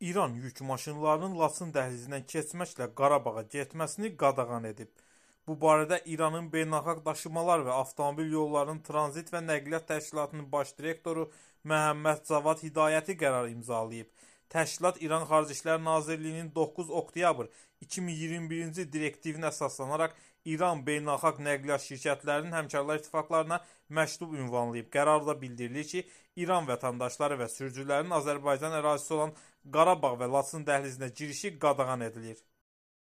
İran yük maşınlarının Laçın dəhlizindən keçməklə Qarabağa getməsini qadağan edib. Bu barədə İranın Beynəlxalq Daşımalar və Avtomobil Yollarının Tranzit və Nəqliyyat Təşkilatının baş direktoru Məhəmməd Cavad Hidayəti qərar imzalayıb. Təşkilat İran Xarici İşlər Nazirliyinin 9 oktyabr 2021-ci direktivinə əsaslanaraq İran beynəlxalq nəqliyyat şirkətlərinin həmkarlar ittifaqlarına məktub ünvanlayıb. Qərarda bildirilir ki, İran vətəndaşları və sürücülərinin Azərbaycan ərazisi olan Qarabağ və Laçın dəhlizinə girişi qadağan edilir.